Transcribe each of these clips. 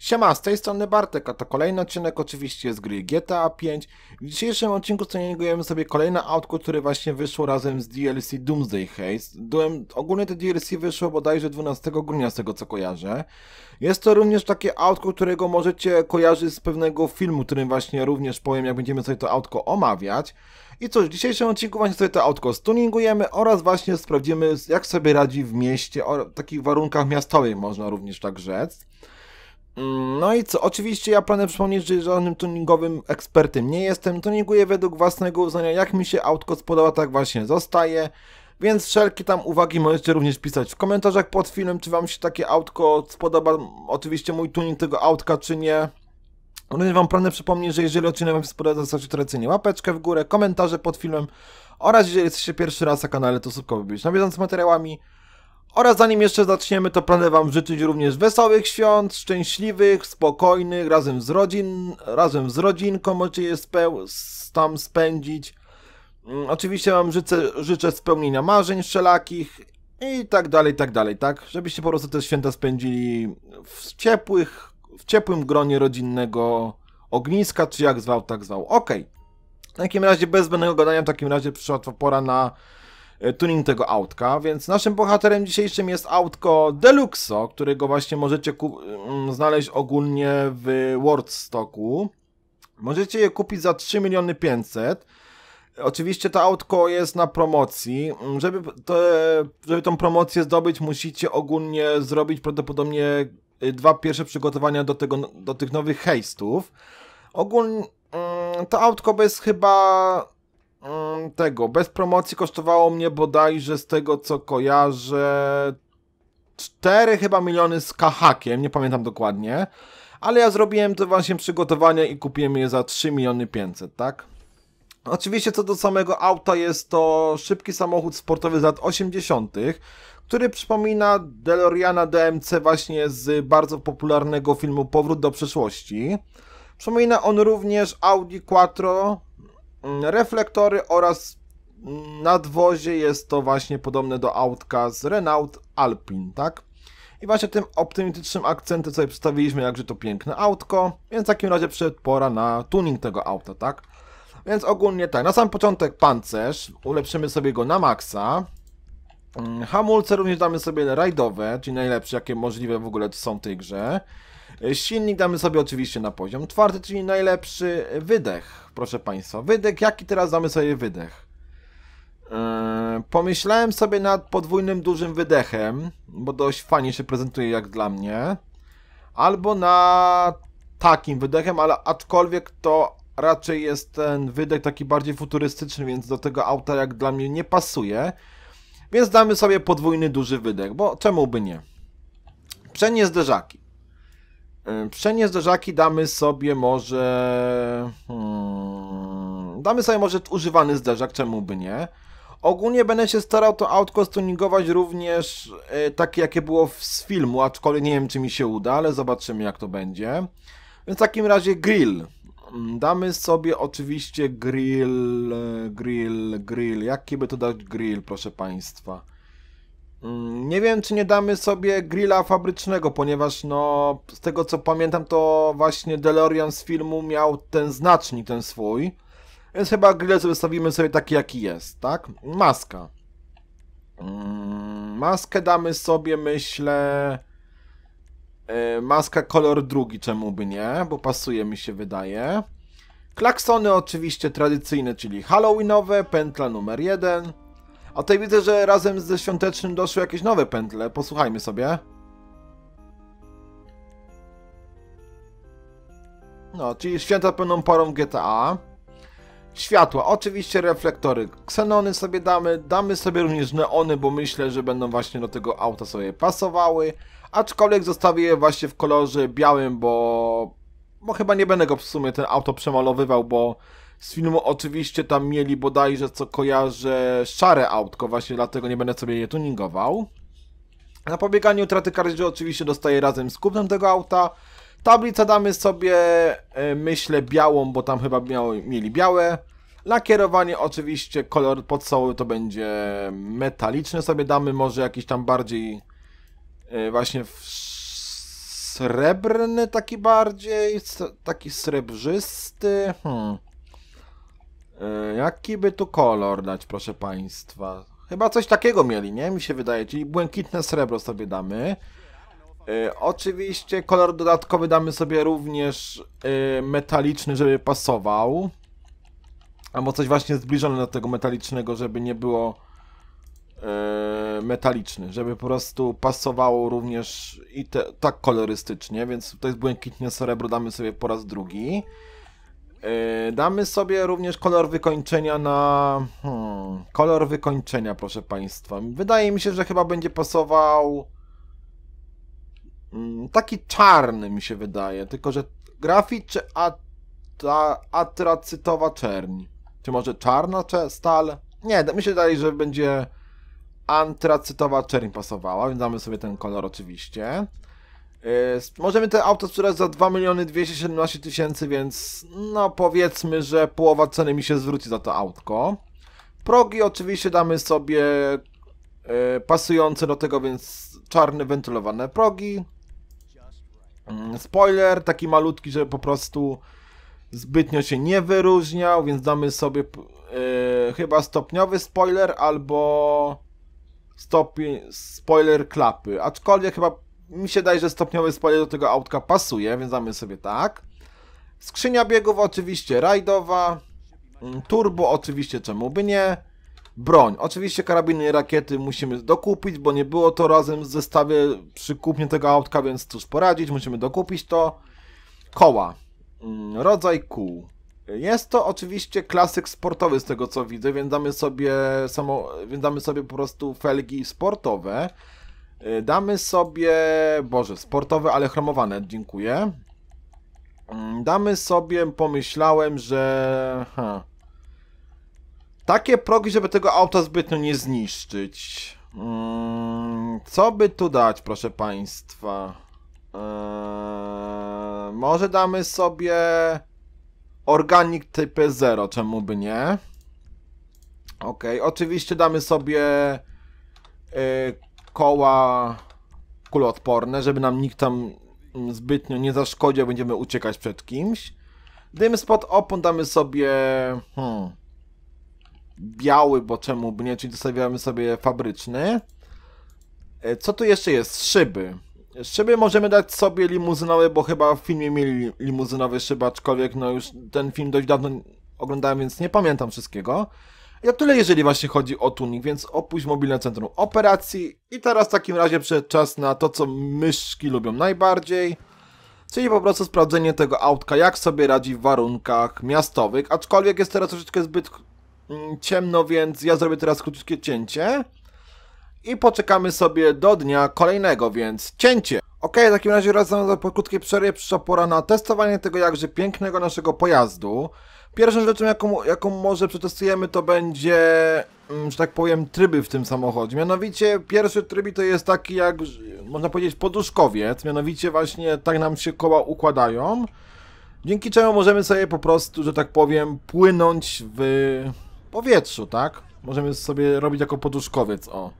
Siema, z tej strony Bartek, a to kolejny odcinek oczywiście z gry GTA 5. W dzisiejszym odcinku treningujemy sobie kolejne autko, które właśnie wyszło razem z DLC Doomsday Haze. Ogólnie to DLC wyszło bodajże 12 grudnia z tego co kojarzę. Jest to również takie autko, którego możecie kojarzyć z pewnego filmu, którym właśnie również powiem jak będziemy sobie to autko omawiać. I cóż, w dzisiejszym odcinku właśnie sobie to autko stuningujemy oraz właśnie sprawdzimy jak sobie radzi w mieście, o takich warunkach miastowych można również tak rzec. No i co? Oczywiście ja planę przypomnieć, że żadnym tuningowym ekspertem nie jestem. Tuninguję według własnego uznania. Jak mi się autko spodoba, tak właśnie zostaje. Więc wszelkie tam uwagi możecie również pisać w komentarzach pod filmem, czy wam się takie autko spodoba. Oczywiście mój tuning tego autka, czy nie. Również wam pragnę przypomnieć, że jeżeli odcinek wam się spodoba, zostawcie tradycyjnie łapeczkę w górę, komentarze pod filmem oraz jeżeli jesteście pierwszy raz na kanale, to subskrybuj na bieżąco z materiałami. Oraz zanim jeszcze zaczniemy, to planuję Wam życzyć również wesołych świąt, szczęśliwych, spokojnych, razem z rodzin, razem z rodzinką możecie je speł tam spędzić. Mm, oczywiście Wam życzę, życzę spełnienia marzeń wszelakich i tak dalej, tak dalej, tak? Żebyście po prostu te święta spędzili w ciepłych, w ciepłym gronie rodzinnego ogniska, czy jak zwał, tak zwał. Ok. W takim razie bez zbędnego gadania, w takim razie przyszła pora na E, tuning tego autka, więc naszym bohaterem dzisiejszym jest autko Deluxo, którego właśnie możecie mm, znaleźć ogólnie w Wordstocku. Możecie je kupić za 3 miliony 500. Oczywiście to autko jest na promocji. Mm, żeby, te, żeby tą promocję zdobyć, musicie ogólnie zrobić prawdopodobnie e, dwa pierwsze przygotowania do, tego, do tych nowych hejstów. Ogólnie mm, to autko jest chyba Mm, tego, bez promocji kosztowało mnie bodajże z tego co kojarzę 4 chyba miliony z kahakiem, nie pamiętam dokładnie, ale ja zrobiłem to właśnie przygotowania i kupiłem je za 3 miliony 500, tak? Oczywiście co do samego auta jest to szybki samochód sportowy z lat 80., który przypomina DeLoreana DMC właśnie z bardzo popularnego filmu Powrót do przeszłości. Przypomina on również Audi Quattro Mm, reflektory oraz nadwozie jest to właśnie podobne do autka z Renault Alpine, tak? I właśnie tym optymistycznym akcentem sobie przedstawiliśmy jakże to piękne autko, więc w takim razie przyszedł pora na tuning tego auta, tak? Więc ogólnie tak, na sam początek pancerz, ulepszymy sobie go na maksa. Mm, hamulce również damy sobie rajdowe, czyli najlepsze jakie możliwe w ogóle są w tej grze. E, silnik damy sobie oczywiście na poziom czwarty, czyli najlepszy wydech, proszę Państwa. Wydech, jaki teraz damy sobie wydech? E, pomyślałem sobie nad podwójnym dużym wydechem, bo dość fajnie się prezentuje jak dla mnie. Albo na takim wydechem, ale aczkolwiek to raczej jest ten wydech taki bardziej futurystyczny, więc do tego auta jak dla mnie nie pasuje. Więc damy sobie podwójny duży wydech, bo czemu by nie? Przednie zderzaki. Yy, Pszenie zderzaki damy sobie może... Hmm, damy sobie może używany zderzak, czemu by nie? Ogólnie będę się starał to autko stuningować również y, takie jakie było z filmu, aczkolwiek nie wiem czy mi się uda, ale zobaczymy jak to będzie. Więc w takim razie grill. Mm, damy sobie oczywiście grill, yy, grill, grill. Jaki by to dać grill, proszę Państwa? Mm, nie wiem, czy nie damy sobie grilla fabrycznego, ponieważ no, z tego co pamiętam, to właśnie DeLorean z filmu miał ten znacznik, ten swój. Więc chyba grill zostawimy sobie taki, jaki jest, tak? Maska. Mm, maskę damy sobie, myślę... E, Maska kolor drugi, czemu by nie, bo pasuje mi się wydaje. Klaksony oczywiście tradycyjne, czyli halloweenowe, pętla numer jeden. A tutaj widzę, że razem ze świątecznym doszły jakieś nowe pętle. Posłuchajmy sobie. No, czyli święta pełną parą GTA. Światła, oczywiście reflektory. Ksenony sobie damy, damy sobie również neony, bo myślę, że będą właśnie do tego auta sobie pasowały. Aczkolwiek zostawię je właśnie w kolorze białym, bo... Bo chyba nie będę go w sumie ten auto przemalowywał, bo z filmu oczywiście tam mieli bodajże, co kojarzę, szare autko, właśnie dlatego nie będę sobie je tuningował. Na pobieganie utraty kardziu oczywiście dostaję razem z kupnem tego auta. Tablicę damy sobie, e, myślę, białą, bo tam chyba miały, mieli białe. Lakierowanie oczywiście, kolor podstawowy to będzie metaliczny sobie damy, może jakiś tam bardziej e, właśnie srebrny taki bardziej, taki srebrzysty. Hmm. E, jaki by tu kolor dać, proszę Państwa? Chyba coś takiego mieli, nie? Mi się wydaje, czyli błękitne srebro sobie damy. E, oczywiście kolor dodatkowy damy sobie również e, metaliczny, żeby pasował. Albo coś właśnie zbliżone do tego metalicznego, żeby nie było e, metaliczny, żeby po prostu pasowało również i te, tak kolorystycznie, więc tutaj błękitne srebro damy sobie po raz drugi. E, damy sobie również kolor wykończenia na... Hmm, kolor wykończenia, proszę Państwa. Wydaje mi się, że chyba będzie pasował... Mm, taki czarny mi się wydaje, tylko że grafit czy atracytowa czerni? Czy może czarna stal? Nie, mi się wydaje, że będzie antracytowa czerń pasowała, więc damy sobie ten kolor oczywiście. Yy, możemy te auto sprzedać za 2 miliony 217 tysięcy, więc no powiedzmy, że połowa ceny mi się zwróci za to autko. Progi oczywiście damy sobie yy, pasujące do tego, więc czarne wentylowane progi. Mm, spoiler, taki malutki, że po prostu zbytnio się nie wyróżniał, więc damy sobie yy, chyba stopniowy spoiler albo stopień spoiler klapy. Aczkolwiek chyba mi się daje, że stopniowe spalenie do tego autka pasuje, więc damy sobie tak. Skrzynia biegów oczywiście rajdowa, mm, turbo oczywiście czemu by nie, broń. Oczywiście karabiny i rakiety musimy dokupić, bo nie było to razem w zestawie przy kupnie tego autka, więc cóż poradzić, musimy dokupić to. Koła, mm, rodzaj kół. Jest to oczywiście klasyk sportowy z tego co widzę, więc damy sobie, samo, więc damy sobie po prostu felgi sportowe. E, damy sobie, boże, sportowe, ale chromowane, dziękuję. Mm, damy sobie, pomyślałem, że... Ha. Takie progi, żeby tego auta zbytnio nie zniszczyć. Mm, co by tu dać, proszę Państwa? Eee, może damy sobie organik typy 0, czemu by nie? Ok, oczywiście damy sobie e, koła kuloodporne, żeby nam nikt tam zbytnio nie zaszkodził, będziemy uciekać przed kimś. Dym spod opon damy sobie hmm, biały, bo czemu by nie, czyli zostawiamy sobie fabryczny. E, co tu jeszcze jest? Szyby. Szyby możemy dać sobie limuzynowe, bo chyba w filmie mieli limuzynowe szyby, aczkolwiek no już ten film dość dawno oglądałem, więc nie pamiętam wszystkiego. Ja tyle, jeżeli właśnie chodzi o tunik, więc opuść mobilne centrum operacji. I teraz w takim razie przed czas na to, co myszki lubią najbardziej. Czyli po prostu sprawdzenie tego autka, jak sobie radzi w warunkach miastowych. Aczkolwiek jest teraz troszeczkę zbyt mm, ciemno, więc ja zrobię teraz krótkie cięcie. I poczekamy sobie do dnia kolejnego, więc cięcie! Ok, w takim razie wracamy po krótkiej przerwie. Przyszła pora na testowanie tego jakże pięknego naszego pojazdu. Pierwszą rzeczą, jaką, jaką może przetestujemy, to będzie, mm, że tak powiem, tryby w tym samochodzie. Mianowicie pierwszy tryb to jest taki jak, można powiedzieć, poduszkowiec. Mianowicie właśnie tak nam się koła układają. Dzięki czemu możemy sobie po prostu, że tak powiem, płynąć w powietrzu, tak? Możemy sobie robić jako poduszkowiec, o.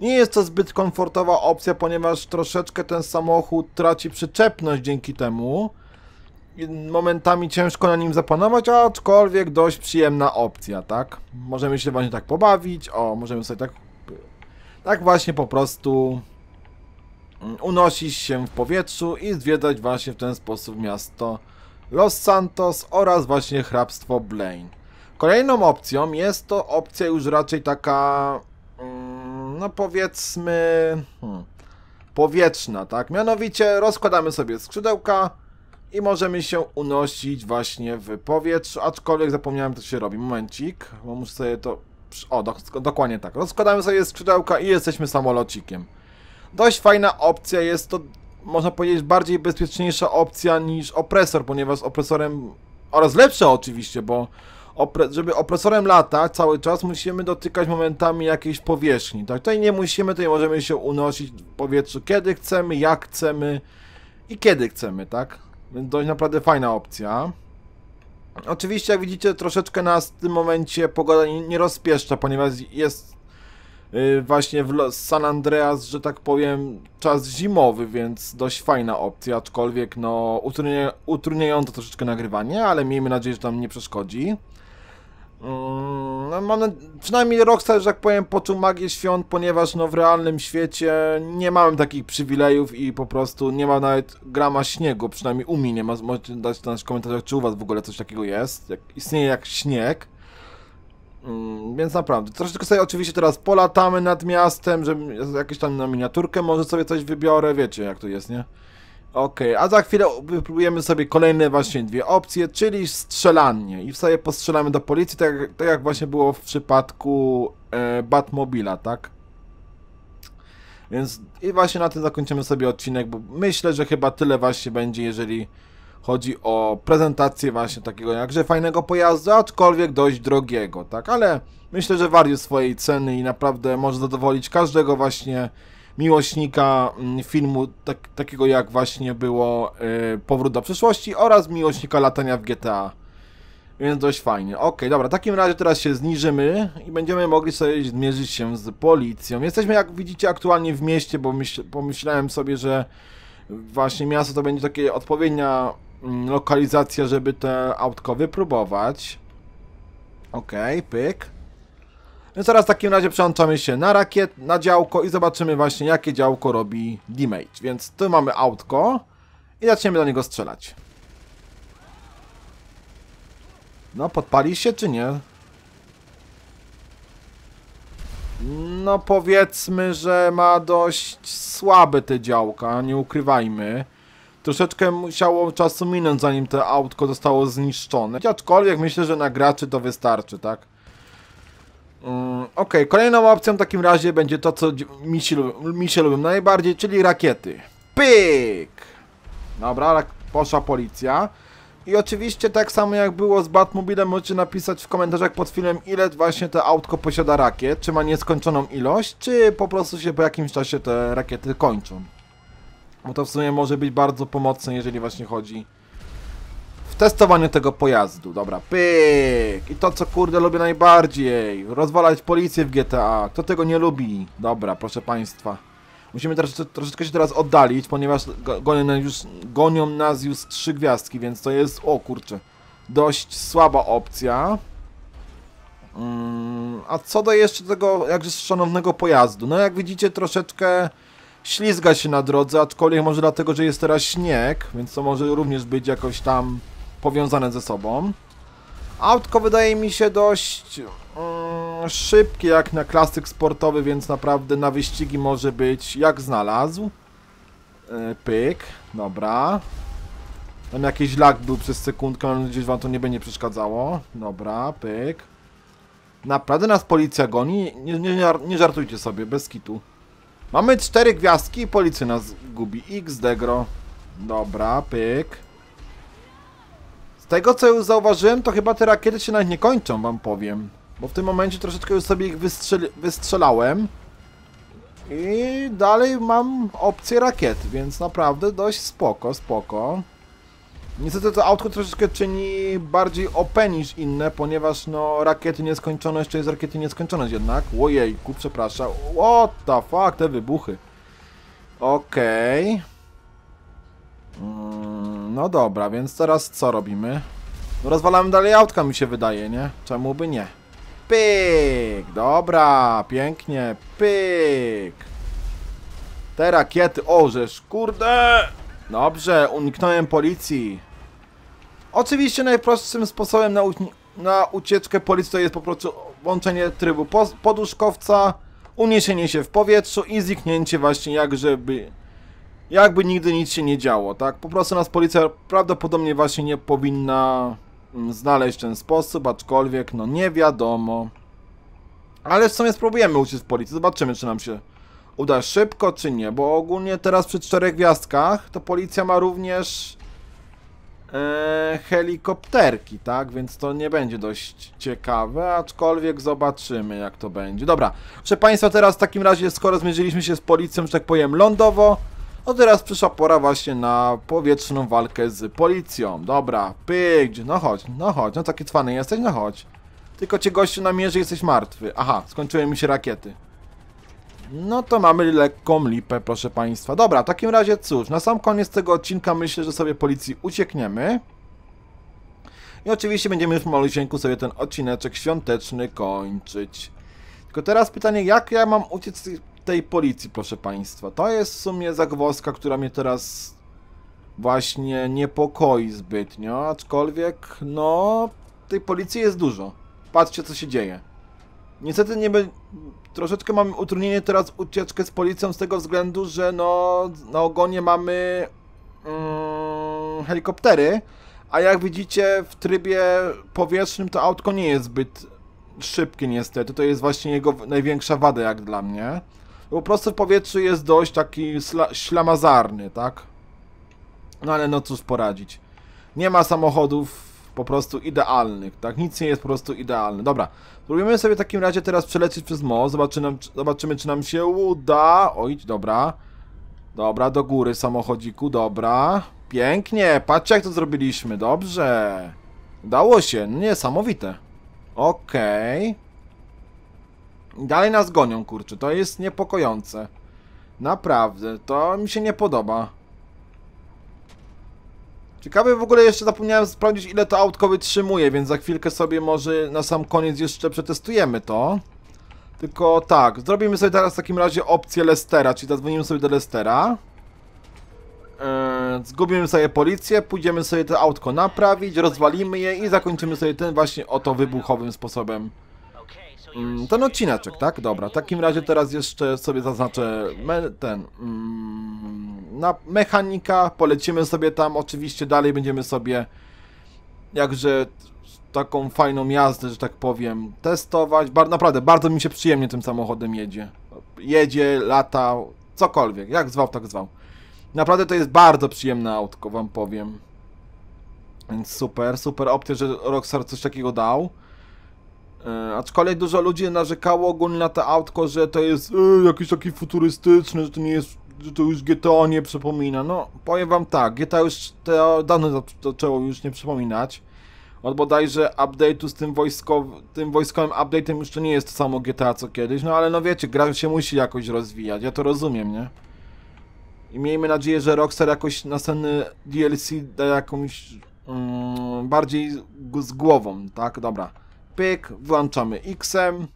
Nie jest to zbyt komfortowa opcja, ponieważ troszeczkę ten samochód traci przyczepność dzięki temu momentami ciężko na nim zapanować, aczkolwiek dość przyjemna opcja, tak? Możemy się właśnie tak pobawić, o, możemy sobie tak... Tak właśnie po prostu mm, unosić się w powietrzu i zwiedzać właśnie w ten sposób miasto Los Santos oraz właśnie hrabstwo Blaine. Kolejną opcją jest to opcja już raczej taka, mm, no powiedzmy, hmm, powietrzna, tak? Mianowicie rozkładamy sobie skrzydełka, i możemy się unosić właśnie w powietrzu, aczkolwiek zapomniałem, co się robi. Momencik, bo muszę sobie to... O, do, dokładnie tak. Rozkładamy sobie skrzydełka i jesteśmy samolocikiem. Dość fajna opcja, jest to, można powiedzieć, bardziej bezpieczniejsza opcja niż opresor, ponieważ opresorem... Oraz lepsza oczywiście, bo opre, żeby opresorem latać cały czas musimy dotykać momentami jakiejś powierzchni. Tak, tutaj nie musimy, tutaj możemy się unosić w powietrzu kiedy chcemy, jak chcemy i kiedy chcemy, tak? Więc dość naprawdę fajna opcja. Oczywiście, jak widzicie, troszeczkę nas w tym momencie pogoda nie rozpieszcza, ponieważ jest y, właśnie w San Andreas, że tak powiem, czas zimowy, więc dość fajna opcja, aczkolwiek no utrudnia, utrudniająca troszeczkę nagrywanie, ale miejmy nadzieję, że tam nie przeszkodzi. Mm, no, mam, przynajmniej Rockstar, że tak powiem, poczuł magię świąt, ponieważ no, w realnym świecie nie mamy takich przywilejów i po prostu nie ma nawet grama śniegu, przynajmniej u mnie nie ma. Możecie dać na komentarzach, czy u was w ogóle coś takiego jest, jak, istnieje jak śnieg. Mm, więc naprawdę, troszeczkę sobie oczywiście teraz polatamy nad miastem, żeby jakieś tam na miniaturkę może sobie coś wybiorę, wiecie jak to jest, nie? Ok, a za chwilę wypróbujemy sobie kolejne właśnie dwie opcje, czyli strzelanie. I sobie postrzelamy do policji, tak, tak jak właśnie było w przypadku e, Batmobila, tak? Więc i właśnie na tym zakończymy sobie odcinek, bo myślę, że chyba tyle właśnie będzie, jeżeli chodzi o prezentację właśnie takiego jakże fajnego pojazdu, aczkolwiek dość drogiego, tak? Ale myślę, że wariusz swojej ceny i naprawdę może zadowolić każdego właśnie miłośnika mm, filmu tak, takiego jak właśnie było y, Powrót do przyszłości oraz miłośnika latania w GTA. Więc dość fajnie. Ok, dobra, w takim razie teraz się zniżymy i będziemy mogli sobie zmierzyć się z policją. Jesteśmy, jak widzicie, aktualnie w mieście, bo myśl, pomyślałem sobie, że właśnie miasto to będzie takie odpowiednia mm, lokalizacja, żeby te autko wypróbować. Ok, pyk. Więc no teraz w takim razie przełączamy się na rakiet, na działko i zobaczymy właśnie jakie działko robi damage. Więc tu mamy autko i zaczniemy do niego strzelać. No, podpali się czy nie? No powiedzmy, że ma dość słabe te działka, nie ukrywajmy. Troszeczkę musiało czasu minąć zanim to autko zostało zniszczone. Aczkolwiek myślę, że na graczy to wystarczy, tak? Mm, okej, okay. kolejną opcją w takim razie będzie to, co mi się, mi się lubią najbardziej, czyli rakiety. Pyk! Dobra, poszła policja. I oczywiście tak samo jak było z Batmobilem, możecie napisać w komentarzach pod filmem, ile właśnie to autko posiada rakiet, czy ma nieskończoną ilość, czy po prostu się po jakimś czasie te rakiety kończą. Bo to w sumie może być bardzo pomocne, jeżeli właśnie chodzi Testowanie tego pojazdu, dobra, pyk! I to, co kurde lubię najbardziej, rozwalać policję w GTA, kto tego nie lubi? Dobra, proszę Państwa. Musimy trosze, troszeczkę się teraz oddalić, ponieważ gonią nas, już, gonią nas już trzy gwiazdki, więc to jest, o kurczę, dość słaba opcja. Mm, a co do jeszcze tego jakże szanownego pojazdu? No jak widzicie troszeczkę ślizga się na drodze, aczkolwiek może dlatego, że jest teraz śnieg, więc to może również być jakoś tam powiązane ze sobą. Autko wydaje mi się dość mm, szybkie jak na klasyk sportowy, więc naprawdę na wyścigi może być jak znalazł. Yy, pyk, dobra. Tam jakiś lag był przez sekundkę, ale gdzieś wam to nie będzie przeszkadzało. Dobra, pyk. Naprawdę nas policja goni? Nie, nie, nie żartujcie sobie, bez kitu. Mamy cztery gwiazdki i policja nas gubi. X degro. Dobra, pyk tego co już zauważyłem, to chyba te rakiety się nawet nie kończą, wam powiem. Bo w tym momencie troszeczkę już sobie ich wystrzelałem. I dalej mam opcję rakiet, więc naprawdę dość spoko, spoko. Niestety to autko troszeczkę czyni bardziej OP niż inne, ponieważ no rakiety nieskończoność jeszcze jest rakiety nieskończoność jednak. Łojejku, przepraszam. What the fuck, te wybuchy. Okej. Okay. Mm. No dobra, więc teraz co robimy? No, rozwalamy dalej autka mi się wydaje, nie? Czemu by nie? Pyk! Dobra, pięknie, pyk! Te rakiety, o żeż, kurde! Dobrze, uniknąłem policji. Oczywiście najprostszym sposobem na, na ucieczkę policji to jest po prostu włączenie trybu poduszkowca, uniesienie się w powietrzu i zniknięcie właśnie jak żeby jakby nigdy nic się nie działo, tak? Po prostu nas policja prawdopodobnie właśnie nie powinna mm, znaleźć ten sposób, aczkolwiek no nie wiadomo. Ale w sumie spróbujemy uciec z policji, zobaczymy czy nam się uda szybko czy nie, bo ogólnie teraz przy czterech gwiazdkach to policja ma również e, helikopterki, tak? Więc to nie będzie dość ciekawe, aczkolwiek zobaczymy jak to będzie. Dobra, proszę Państwa, teraz w takim razie skoro zmierzyliśmy się z policją, że tak powiem, lądowo, no teraz przyszła pora właśnie na powietrzną walkę z policją. Dobra, pyk, no chodź, no chodź, no taki cwany jesteś, no chodź. Tylko cię gościu namierzy, jesteś martwy. Aha, skończyły mi się rakiety. No to mamy lekką lipę, proszę Państwa. Dobra, w takim razie cóż, na sam koniec tego odcinka myślę, że sobie policji uciekniemy. I oczywiście będziemy już malusieńku sobie ten odcineczek świąteczny kończyć. Tylko teraz pytanie, jak ja mam uciec z tej policji, proszę Państwa. To jest w sumie zagwozdka, która mnie teraz właśnie niepokoi zbytnio, aczkolwiek, no, tej policji jest dużo. Patrzcie, co się dzieje. Niestety nie troszeczkę mamy utrudnienie teraz ucieczkę z policją z tego względu, że no, na ogonie mamy mm, helikoptery, a jak widzicie w trybie powietrznym to autko nie jest zbyt szybkie niestety, to jest właśnie jego największa wada jak dla mnie po prostu w powietrzu jest dość taki ślamazarny, tak? No ale no cóż poradzić. Nie ma samochodów po prostu idealnych, tak? Nic nie jest po prostu idealne. Dobra, spróbujemy sobie w takim razie teraz przelecieć przez most, zobaczymy, zobaczymy czy nam się uda. Oj, dobra. Dobra, do góry samochodziku, dobra. Pięknie, patrzcie jak to zrobiliśmy, dobrze. Dało się, niesamowite. Okej. Okay. Dalej nas gonią, kurczę. To jest niepokojące. Naprawdę. To mi się nie podoba. Ciekawe w ogóle jeszcze zapomniałem sprawdzić ile to autko wytrzymuje, więc za chwilkę sobie może na sam koniec jeszcze przetestujemy to. Tylko tak, zrobimy sobie teraz w takim razie opcję Lestera, czyli zadzwonimy sobie do Lestera. Yy, zgubimy sobie policję, pójdziemy sobie to autko naprawić, rozwalimy je i zakończymy sobie ten właśnie oto wybuchowym sposobem. Mm, ten odcinaczek, tak? Dobra, w takim razie teraz jeszcze sobie zaznaczę me, ten... Mm, na mechanika, polecimy sobie tam, oczywiście dalej będziemy sobie jakże taką fajną jazdę, że tak powiem, testować. Bar naprawdę, bardzo mi się przyjemnie tym samochodem jedzie. Jedzie, lata, cokolwiek, jak zwał, tak zwał. Naprawdę to jest bardzo przyjemne autko, wam powiem. Więc super, super opcja, że Rockstar coś takiego dał. E, aczkolwiek dużo ludzi narzekało ogólnie na to autko, że to jest y, jakiś taki futurystyczny, że to nie jest, że to już GTA nie przypomina. No, powiem wam tak, GTA już te dawno zaczęło już nie przypominać. Od bodajże update'u z tym, wojskow, tym wojskowym update'em już to nie jest to samo GTA co kiedyś, no ale no wiecie, gra się musi jakoś rozwijać, ja to rozumiem, nie? I miejmy nadzieję, że Rockstar jakoś następny DLC da jakąś mm, bardziej z głową, tak? Dobra pyk, włączamy X-em,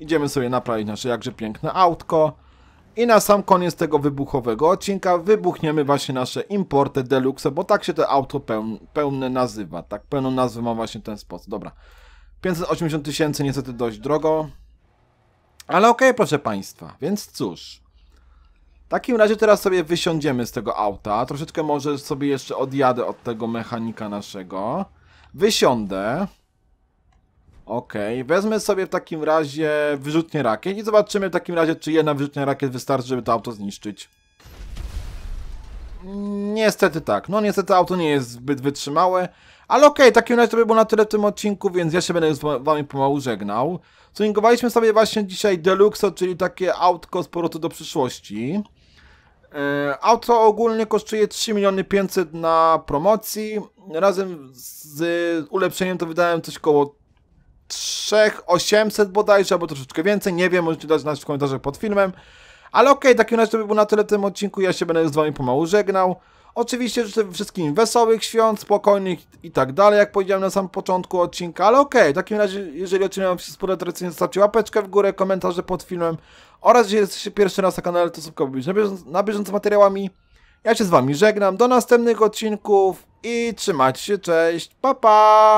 idziemy sobie naprawić nasze jakże piękne autko i na sam koniec tego wybuchowego odcinka wybuchniemy właśnie nasze importy deluxe, bo tak się to auto pełne nazywa, tak pełną nazwę ma właśnie ten sposób, dobra. 580 tysięcy, niestety dość drogo, ale okej okay, proszę Państwa, więc cóż. W takim razie teraz sobie wysiądziemy z tego auta, troszeczkę może sobie jeszcze odjadę od tego mechanika naszego. Wysiądę, Okej, okay. wezmę sobie w takim razie wyrzutnie rakiet i zobaczymy w takim razie, czy jedna wyrzutnia rakiet wystarczy, żeby to auto zniszczyć. Niestety tak. No niestety auto nie jest zbyt wytrzymałe, ale okej, okay, w takim razie to by było na tyle w tym odcinku, więc ja się będę już z wami pomału żegnał. Swingowaliśmy sobie właśnie dzisiaj Deluxo, czyli takie autko z powrotu do przyszłości. E, auto ogólnie kosztuje 3 miliony 500 na promocji. Razem z ulepszeniem to wydałem coś koło 3800 bodajże, albo troszeczkę więcej, nie wiem, możecie dać znać w komentarzach pod filmem. Ale okej, okay, w takim razie to by było na tyle w tym odcinku, ja się będę z wami pomału żegnał. Oczywiście życzę wszystkim wesołych świąt, spokojnych i tak dalej, jak powiedziałem na samym początku odcinka, ale okej, okay, w takim razie, jeżeli odcinek się spodoba, tradycyjnie zostawcie łapeczkę w górę, komentarze pod filmem oraz jeżeli jesteście pierwszy raz na kanale, to subskrybujcie na, na bieżąco materiałami. Ja się z Wami żegnam, do następnych odcinków i trzymajcie się, cześć, pa pa!